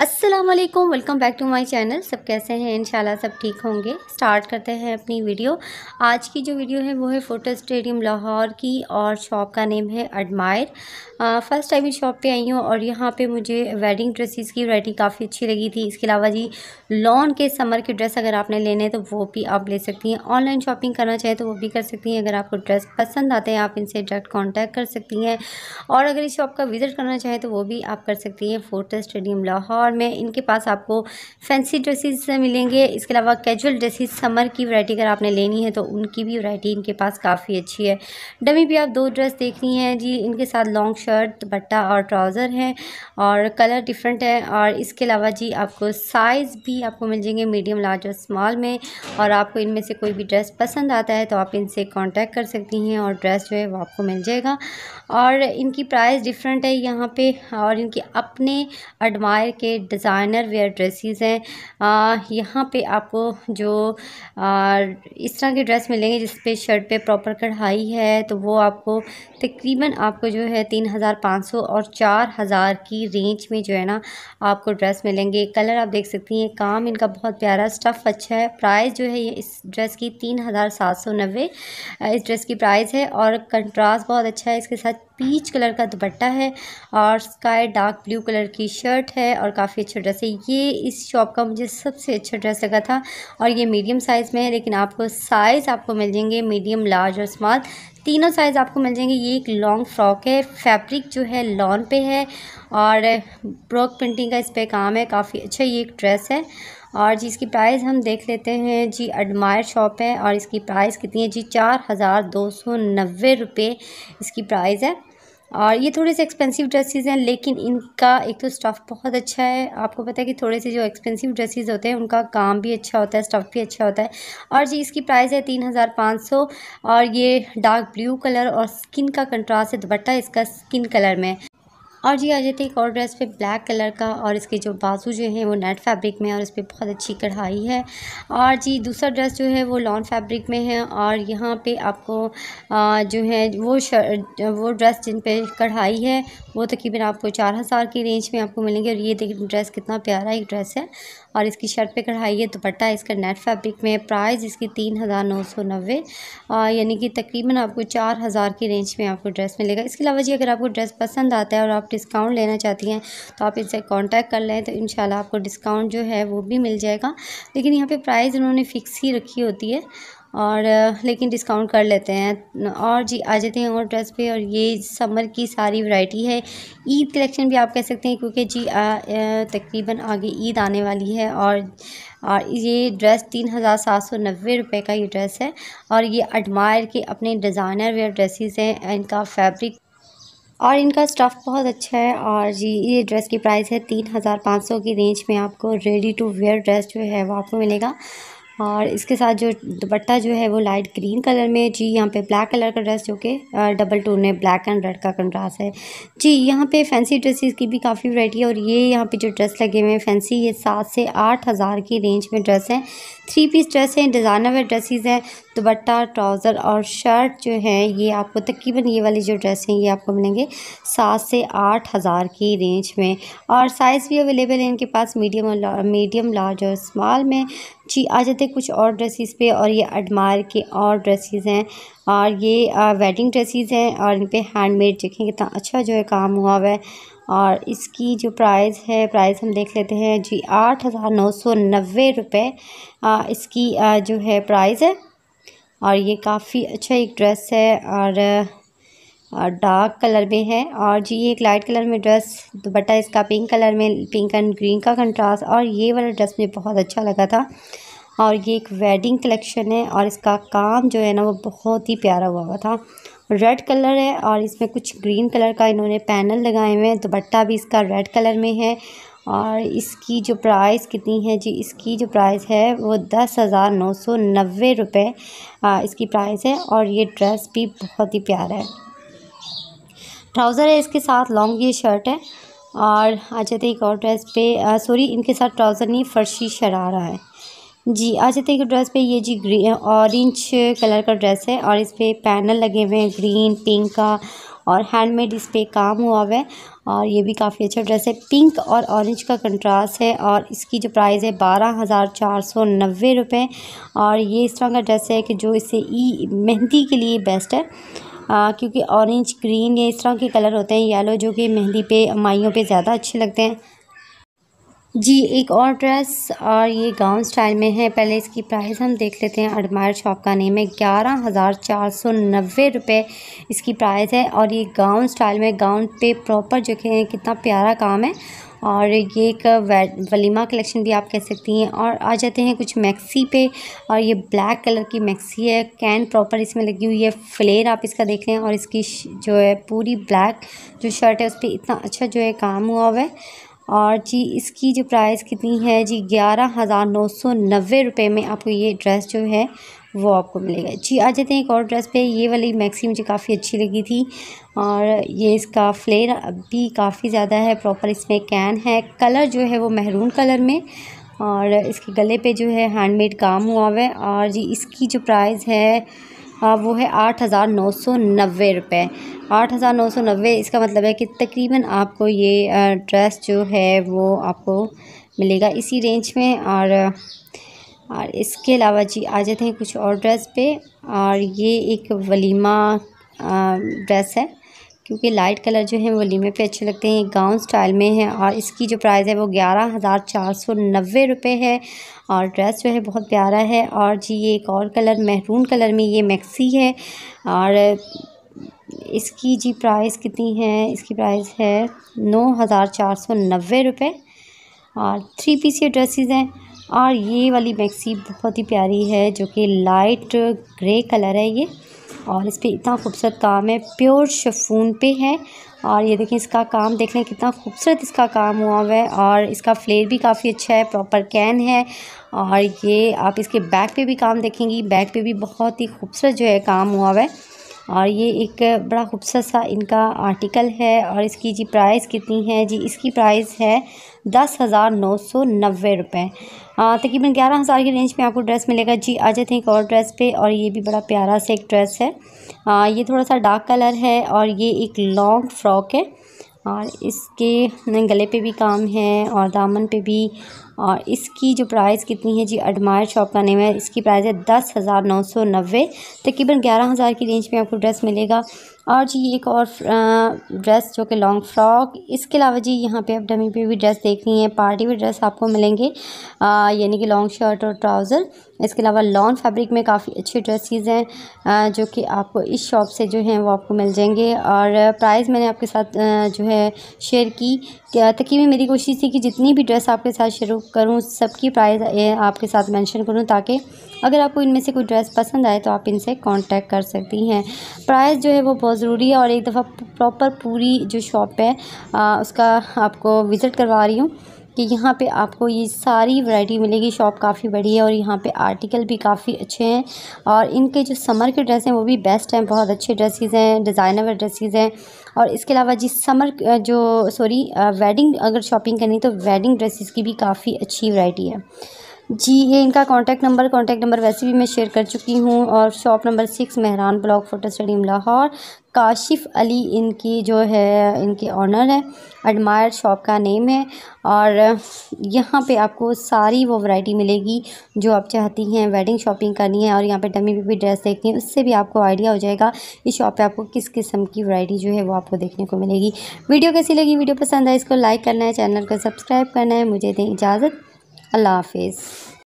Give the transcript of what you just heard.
अस्सलाम वालेकुम welcome back to my channel सब कैसे हैं इंशाल्लाह सब ठीक होंगे स्टार्ट करते हैं अपनी वीडियो आज की जो वीडियो है वो है फ़ोटो स्टेडियम लाहौर की और शॉप का नेम है एडमायर फ़र्स्ट टाइम इस शॉप पे आई हूँ और यहाँ पे मुझे वेडिंग ड्रेसेस की वैरायटी काफ़ी अच्छी लगी थी इसके अलावा जी लॉन के समर के ड्रेस अगर आपने लेने हैं तो वो भी आप ले सकती हैं ऑनलाइन शॉपिंग करना चाहें तो वो भी कर सकती हैं अगर आपको ड्रेस पसंद आते हैं आप इनसे डायरेक्ट कॉन्टैक्ट कर सकती हैं और अगर इस शॉप का विज़िट करना चाहें तो वो भी आप कर सकती हैं फ़ोटो स्टेडियम लाहौर और में इनके पास आपको फैंसी ड्रेसेस मिलेंगे इसके अलावा कैजुअल ड्रेसेस समर की वैरायटी अगर आपने लेनी है तो उनकी भी वैरायटी इनके पास काफ़ी अच्छी है डमी भी आप दो ड्रेस देखनी है हैं जी इनके साथ लॉन्ग शर्ट दुपट्टा और ट्राउज़र हैं और कलर डिफरेंट है और इसके अलावा जी आपको साइज़ भी आपको मिल जाएंगे मीडियम लार्ज और स्मॉल में और आपको इनमें से कोई भी ड्रेस पसंद आता है तो आप इनसे कॉन्टैक्ट कर सकती हैं और ड्रेस जो है वो आपको मिल जाएगा और इनकी प्राइस डिफरेंट है यहाँ पे और इनके अपने एडमायर के डिज़ाइनर वेयर ड्रेसेस हैं यहाँ पे आपको जो आ, इस तरह के ड्रेस मिलेंगे जिस पे शर्ट पे प्रॉपर कढ़ाई है तो वो आपको तकरीबन आपको जो है तीन हज़ार पाँच सौ और चार हज़ार की रेंज में जो है ना आपको ड्रेस मिलेंगे कलर आप देख सकती हैं काम इनका बहुत प्यारा स्टफ़ अच्छा है प्राइस जो है ये इस ड्रेस की तीन हज़ार सात सौ नब्बे इस ड्रेस की प्राइस है और कंट्रास्ट बहुत अच्छा है इसके साथ पीच कलर का दुपट्टा है और स्काई डार्क ब्लू कलर की शर्ट है और काफ़ी अच्छा ड्रेस है ये इस शॉप का मुझे सबसे अच्छा ड्रेस लगा था और ये मीडियम साइज़ में है लेकिन आपको साइज़ आपको मिल जाएंगे मीडियम लार्ज और स्मॉल तीनों साइज़ आपको मिल जाएंगे ये एक लॉन्ग फ्रॉक है फैब्रिक जो है लॉन पे है और ब्रॉक प्रिंटिंग का इस पर काम है काफ़ी अच्छा ये एक ड्रेस है और जी इसकी प्राइस हम देख लेते हैं जी एडमायर शॉप है और इसकी प्राइस कितनी है जी चार हज़ार दो सौ नब्बे रुपये इसकी प्राइस है और ये थोड़े से एक्सपेंसिव ड्रेसेस हैं लेकिन इनका एक तो स्टफ़ बहुत अच्छा है आपको पता है कि थोड़े से जो एक्सपेंसिव ड्रेसेस होते हैं उनका काम भी अच्छा होता है स्टफ़ भी अच्छा होता है और जी इसकी प्राइस है तीन हज़ार पाँच सौ और ये डार्क ब्लू कलर और स्किन का कंट्रास्ट है दुपट्टा इसका स्किन कलर में और जी आ जाते एक और ड्रेस पे ब्लैक कलर का और इसके जो बाजू जो है वो नेट फैब्रिक में और इस पर बहुत अच्छी कढ़ाई है और जी दूसरा ड्रेस जो है वो लॉन फैब्रिक में है और यहाँ पे आपको आ, जो है वो वो ड्रेस जिन पे कढ़ाई है वो तकरीबन आपको चार हज़ार की रेंज में आपको मिलेंगे और ये देखिए ड्रेस कितना प्यारा एक ड्रेस है और इसकी शर्ट पे कढ़ाई है दुपट्टा इसका नेट फैब्रिक में प्राइस इसकी तीन हज़ार नौ सौ नब्बे यानी कि तकरीबन आपको चार हज़ार की रेंज में आपको ड्रेस मिलेगा इसके अलावा जी अगर आपको ड्रेस पसंद आता है और आप डिस्काउंट लेना चाहती हैं तो आप इससे कॉन्टैक्ट कर लें तो इन आपको डिस्काउंट जो है वो भी मिल जाएगा लेकिन यहाँ पर प्राइज़ उन्होंने फ़िक्स ही रखी होती है और लेकिन डिस्काउंट कर लेते हैं और जी आ जाते हैं और ड्रेस पे और ये समर की सारी वैरायटी है ईद कलेक्शन भी आप कह सकते हैं क्योंकि जी तकरीबन आगे ईद आने वाली है और और ये ड्रेस तीन हज़ार सात सौ नब्बे रुपये का ये ड्रेस है और ये अडमायर के अपने डिज़ाइनर वेयर ड्रेसेस हैं इनका फैब्रिक और इनका स्टफ़ बहुत अच्छा है और जी ये ड्रेस की प्राइस है तीन हज़ार पाँच सौ की रेंज में आपको रेडी टू वेयर ड्रेस जो है वो आपको मिलेगा और इसके साथ जो दुपट्टा जो है वो लाइट ग्रीन कलर में जी यहाँ पे ब्लैक कलर का ड्रेस जो कि डबल टोन है ब्लैक एंड रेड का कंट्रास है जी यहाँ पे फैंसी ड्रेसेस की भी काफ़ी वैरायटी है और ये यहाँ पे जो ड्रेस लगे हुए हैं फैंसी ये सात से आठ हज़ार की रेंज में ड्रेस हैं थ्री पीस ड्रेस हैं डिज़ाइनर वेयर ड्रेसेस हैं दुबट्टा ट्राउज़र और शर्ट जो है ये आपको तकरीबन ये वाली जो ड्रेस हैं ये आपको मिलेंगे सात से आठ हज़ार की रेंज में और साइज़ भी अवेलेबल है इनके पास मीडियम और मीडियम लार्ज और स्मॉल में जी आ जाते कुछ और ड्रेसेस पे और ये अडमार के और ड्रेसेस हैं और ये वेडिंग ड्रेसेस हैं और इन पर हैंडमेड देखें कितना अच्छा जो है काम हुआ हुआ है और इसकी जो प्राइस है प्राइस हम देख लेते हैं जी आठ हज़ार नौ सौ नब्बे रुपये इसकी आ, जो है प्राइस है और ये काफ़ी अच्छा एक ड्रेस है और डार्क कलर में है और जी ये एक लाइट कलर में ड्रेस दुपट्टा इसका पिंक कलर में पिंक एंड ग्रीन का कंट्रास्ट और ये वाला ड्रेस मुझे बहुत अच्छा लगा था और ये एक वेडिंग कलेक्शन है और इसका काम जो है ना वो बहुत ही प्यारा हुआ हुआ था रेड कलर है और इसमें कुछ ग्रीन कलर का इन्होंने पैनल लगाए हुए हैं दुपट्टा भी इसका रेड कलर में है और इसकी जो प्राइस कितनी है जी इसकी जो प्राइस है वो दस हज़ार नौ सौ नब्बे रुपये इसकी प्राइस है और ये ड्रेस भी बहुत ही प्यारा है ट्राउज़र है इसके साथ लॉन्ग ये शर्ट है और आ अच्छा, जाते तो एक और ड्रेस पे सॉरी इनके साथ ट्राउज़र नहीं फर्शी शरारा है जी आज तो एक ड्रेस पे ये जी ग्रीन ऑरेंज कलर का ड्रेस है और इस पर पैनल लगे हुए हैं ग्रीन पिंक का और हैंडमेड इस पर काम हुआ हुआ है और ये भी काफ़ी अच्छा ड्रेस है पिंक और ऑरेंज का कंट्रास्ट है और इसकी जो प्राइस है बारह हज़ार चार सौ नब्बे रुपये और ये इस तरह का ड्रेस है कि जो इससे ई मेहंदी के लिए बेस्ट है आ, क्योंकि ऑरेंज ग्रीन ये इस तरह के कलर होते हैं येलो जो कि मेहंदी पे माइयों पे ज़्यादा अच्छे लगते हैं जी एक और ड्रेस और ये गाउन स्टाइल में है पहले इसकी प्राइस हम देख लेते हैं अडमायर शॉप का नेम है ग्यारह हज़ार चार सौ नब्बे रुपये इसकी प्राइस है और ये गाउन स्टाइल में गाउन पे प्रॉपर जो है कितना प्यारा काम है और ये एक वलीमा कलेक्शन भी आप कह सकती हैं और आ जाते हैं कुछ मैक्सी पे और ये ब्लैक कलर की मैक्सी है कैन प्रॉपर इसमें लगी हुई है फ्लेयर आप इसका देख लें और इसकी जो है पूरी ब्लैक जो शर्ट है उस पर इतना अच्छा जो है काम हुआ हुआ है और जी इसकी जो प्राइस कितनी है जी ग्यारह हज़ार नौ सौ नब्बे रुपये में आपको ये ड्रेस जो है वो आपको मिलेगा जी आ जाते हैं एक और ड्रेस पे ये वाली मैक्सी मुझे काफ़ी अच्छी लगी थी और ये इसका फ्लेयर भी काफ़ी ज़्यादा है प्रॉपर इसमें कैन है कलर जो है वो महरून कलर में और इसके गले पे जो है हैंडमेड काम हुआ हुआ है और जी इसकी जो प्राइस है हाँ वो है आठ हज़ार नौ सौ नब्बे रुपये आठ हज़ार नौ सौ नब्बे इसका मतलब है कि तकरीबन आपको ये ड्रेस जो है वो आपको मिलेगा इसी रेंज में और और इसके अलावा जी आ जाते हैं कुछ और ड्रेस पे और ये एक वलीमा ड्रेस है क्योंकि लाइट कलर जो है वो लीमे पे अच्छे लगते हैं गाउन स्टाइल में है और इसकी जो प्राइस है वो ग्यारह हज़ार चार सौ नब्बे रुपये है और ड्रेस जो है बहुत प्यारा है और जी ये एक और कलर महरून कलर में ये मैक्सी है और इसकी जी प्राइस कितनी है इसकी प्राइस है नौ हज़ार चार सौ नब्बे रुपये और थ्री पीस ये ड्रेसेस हैं और ये वाली मैक्सी बहुत ही प्यारी है जो कि लाइट ग्रे कलर है ये और इस पर इतना खूबसूरत काम है प्योर शफून पे है और ये देखें इसका काम देख लें कितना खूबसूरत इसका काम हुआ हुआ है और इसका फ्लेयर भी काफ़ी अच्छा है प्रॉपर कैन है और ये आप इसके बैक पे भी काम देखेंगी बैक पे भी बहुत ही खूबसूरत जो है काम हुआ हुआ है और ये एक बड़ा खूबसूरत सा इनका आर्टिकल है और इसकी जी प्राइस कितनी है जी इसकी प्राइस है दस हज़ार नौ सौ नब्बे रुपये तकरीबन ग्यारह हज़ार की रेंज में आपको ड्रेस मिलेगा जी आ जाते हैं एक और ड्रेस पे और ये भी बड़ा प्यारा सा एक ड्रेस है आ, ये थोड़ा सा डार्क कलर है और ये एक लॉन्ग फ्रॉक है और इसके गले पे भी काम है और दामन पे भी और इसकी जो प्राइस कितनी है जी अडमायर शॉप का नेम है इसकी प्राइस है दस हज़ार नौ सौ नब्बे तकरीबन ग्यारह हज़ार की रेंज में आपको ड्रेस मिलेगा और जी एक और ड्रेस जो कि लॉन्ग फ्रॉक इसके अलावा जी यहाँ पे आप डमी पे भी ड्रेस देख रही हैं पार्टी वेयर ड्रेस आपको मिलेंगे यानी कि लॉन्ग शर्ट और ट्राउज़र इसके अलावा लॉन्ग फैब्रिक में काफ़ी अच्छी ड्रेसेस हैं जो कि आपको इस शॉप से जो हैं वो आपको मिल जाएंगे और प्राइस मैंने आपके साथ जो है शेयर की तकरीबन मेरी कोशिश थी कि जितनी भी ड्रेस आपके साथ शेयर करूँ सबकी प्राइस आपके साथ मेंशन करूँ ताकि अगर आपको इनमें से कोई ड्रेस पसंद आए तो आप इनसे कांटेक्ट कर सकती हैं प्राइस जो है वो बहुत ज़रूरी है और एक दफ़ा प्रॉपर पूरी जो शॉप है आ, उसका आपको विज़िट करवा रही हूँ कि यहाँ पे आपको ये सारी वैरायटी मिलेगी शॉप काफ़ी बड़ी है और यहाँ पे आर्टिकल भी काफ़ी अच्छे हैं और इनके जो समर के ड्रेस हैं वो भी बेस्ट हैं बहुत अच्छे ड्रेसेस हैं डिज़ाइनर ड्रेसेस हैं और इसके अलावा जी समर जो सॉरी वेडिंग अगर शॉपिंग करनी तो वेडिंग ड्रेसेस की भी काफ़ी अच्छी वरायटी है जी ये इनका कांटेक्ट नंबर कांटेक्ट नंबर वैसे भी मैं शेयर कर चुकी हूँ और shop number six Mehran block फोटो स्टडीम लाहौर काशिफ अली इनकी जो है इनके ऑनर है एडमायर शॉप का नेम है और यहाँ पे आपको सारी वो वैरायटी मिलेगी जो आप चाहती हैं वेडिंग शॉपिंग करनी है और यहाँ पे डमी भी ड्रेस देखती हैं उससे भी आपको आइडिया हो जाएगा इस शॉप पे आपको किस किस्म की वैरायटी जो है वो आपको देखने को मिलेगी वीडियो कैसी लगी वीडियो पसंद आए इसको लाइक करना है चैनल को सब्सक्राइब करना है मुझे दें इजाज़त A laugh is.